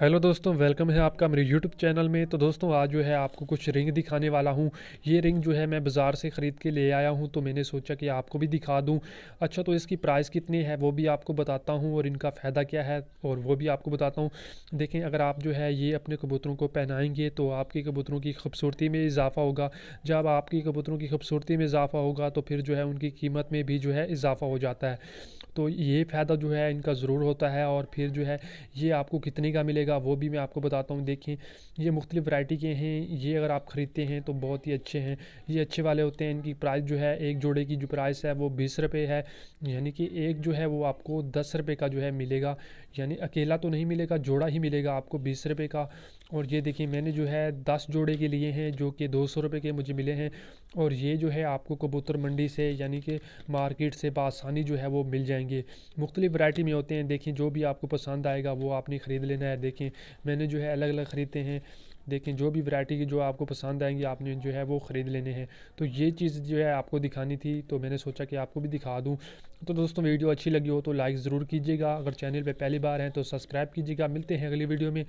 hello दोस्तों welcome है आपका मेरे यूट्यूब चैनल में तो दोस्तों आज जो है आपको कुछ रिंग दिखाने वाला हूं ये रिंग जो है मैं बाज़ार से ख़रीद के ले आया हूं तो मैंने सोचा कि आपको भी दिखा दूं अच्छा तो इसकी प्राइस कितनी है वो भी आपको बताता हूं और इनका फ़ायदा क्या है और वो भी आपको बताता हूँ देखें अगर आप जो है ये अपने कबूतरों को पहनाएंगे तो आपके कबूतरों की खूबसूरती में इजाफ़ा होगा जब आपकी कबूतरों की खूबसूरती में इजाफ़ा होगा तो फिर जो है उनकी कीमत में भी जो है इजाफ़ा हो जाता है तो ये फ़ायदा जो है इनका ज़रूर होता है और फिर जो है ये आपको कितने का मिलेगा वो भी मैं आपको बताता हूँ देखें ये मुख्तलिफ़ वैरायटी के हैं ये अगर आप ख़रीदते हैं तो बहुत ही अच्छे हैं ये अच्छे वाले होते हैं इनकी प्राइस जो है एक जोड़े की जो प्राइस है वो बीस रुपये है यानी कि एक जो है वो आपको दस रुपये का जो है मिलेगा यानी अकेला तो नहीं मिलेगा जोड़ा ही मिलेगा आपको बीस रुपये का और ये देखिए मैंने जो है दस जोड़े के लिए हैं जो कि दो सौ रुपये के मुझे मिले हैं और ये जो है आपको कबूतर मंडी से यानी कि मार्केट से बसानी जो है वो मिल जाएंगे जाएंगे मुख्तलि वैरायटी में होते हैं देखें जो भी आपको पसंद आएगा वो आपने ख़रीद लेना है देखें मैंने जो है अलग अलग ख़रीदते हैं देखें जो भी वैरायटी की जो आपको पसंद आएंगी आपने जो है वो ख़रीद लेने हैं तो ये चीज़ जो है आपको दिखानी थी तो मैंने सोचा कि आपको भी दिखा दूँ तो दोस्तों वीडियो अच्छी लगी हो तो लाइक ज़रूर कीजिएगा अगर चैनल पर पहली बार हैं तो सब्सक्राइब कीजिएगा मिलते हैं अगली वीडियो में